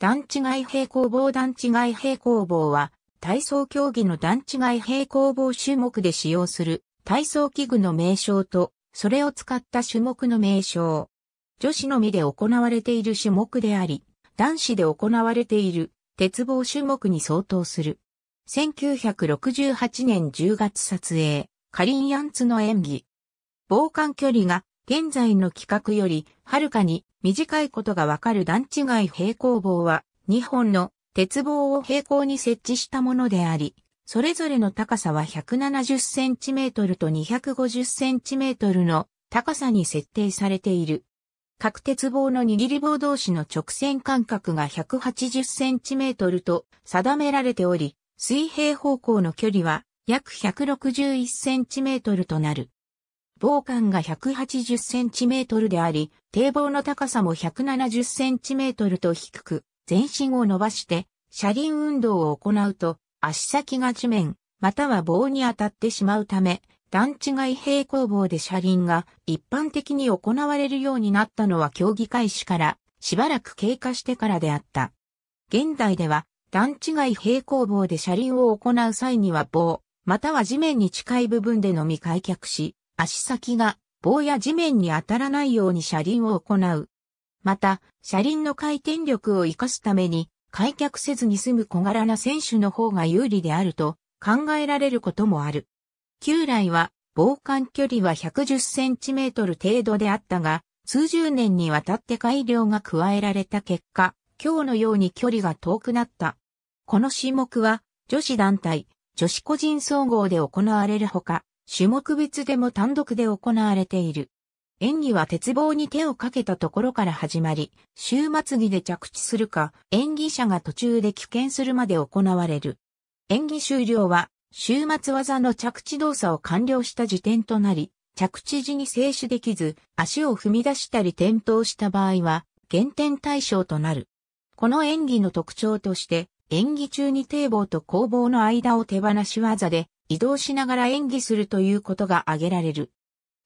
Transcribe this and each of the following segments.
段違い平行棒段違い平行棒は、体操競技の段違い平行棒種目で使用する体操器具の名称と、それを使った種目の名称。女子のみで行われている種目であり、男子で行われている鉄棒種目に相当する。1968年10月撮影、カリン・ヤンツの演技。防寒距離が現在の規格よりはるかに短いことがわかる段違い平行棒は、2本の鉄棒を平行に設置したものであり、それぞれの高さは 170cm と 250cm の高さに設定されている。各鉄棒の握り棒同士の直線間隔が 180cm と定められており、水平方向の距離は約 161cm となる。防寒が 180cm であり、堤防の高さも 170cm と低く、全身を伸ばして、車輪運動を行うと、足先が地面、または棒に当たってしまうため、段違い平行棒で車輪が一般的に行われるようになったのは競技開始からしばらく経過してからであった。現代では段違い平行棒で車輪を行う際には棒、または地面に近い部分でのみ開脚し、足先が棒や地面に当たらないように車輪を行う。また、車輪の回転力を活かすために、開脚せずに済む小柄な選手の方が有利であると考えられることもある。旧来は、防寒距離は1 1 0センチメートル程度であったが、数十年にわたって改良が加えられた結果、今日のように距離が遠くなった。この種目は、女子団体、女子個人総合で行われるほか、種目別でも単独で行われている。演技は鉄棒に手をかけたところから始まり、終末着で着地するか、演技者が途中で棄権するまで行われる。演技終了は、終末技の着地動作を完了した時点となり、着地時に静止できず、足を踏み出したり転倒した場合は、減点対象となる。この演技の特徴として、演技中に堤防と攻防の間を手放し技で移動しながら演技するということが挙げられる。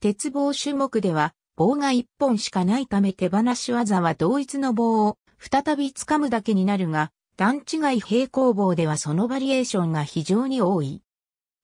鉄棒種目では、棒が一本しかないため手放し技は同一の棒を再び掴むだけになるが、段違い平行棒ではそのバリエーションが非常に多い。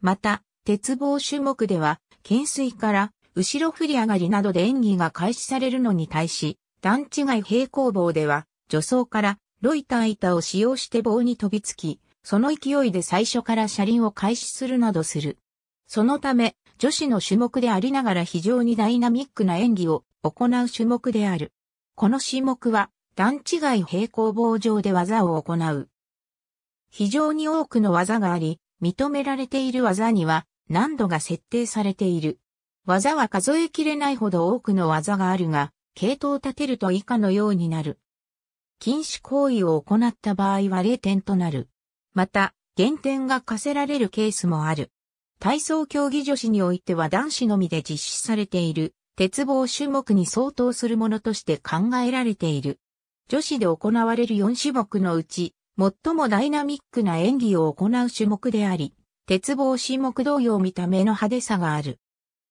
また、鉄棒種目では、懸垂から後ろ振り上がりなどで演技が開始されるのに対し、段違い平行棒では、助走からロイター板を使用して棒に飛びつき、その勢いで最初から車輪を開始するなどする。そのため、女子の種目でありながら非常にダイナミックな演技を行う種目である。この種目は、段違い平行棒上で技を行う。非常に多くの技があり、認められている技には難度が設定されている。技は数えきれないほど多くの技があるが、系統を立てると以下のようになる。禁止行為を行った場合は0点となる。また、減点が課せられるケースもある。体操競技女子においては男子のみで実施されている、鉄棒種目に相当するものとして考えられている。女子で行われる4種目のうち、最もダイナミックな演技を行う種目であり、鉄棒種目同様見た目の派手さがある。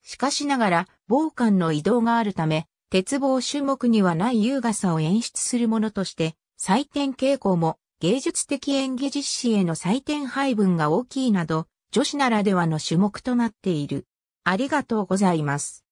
しかしながら、防寒の移動があるため、鉄棒種目にはない優雅さを演出するものとして、採点傾向も芸術的演技実施への採点配分が大きいなど、女子ならではの種目となっている。ありがとうございます。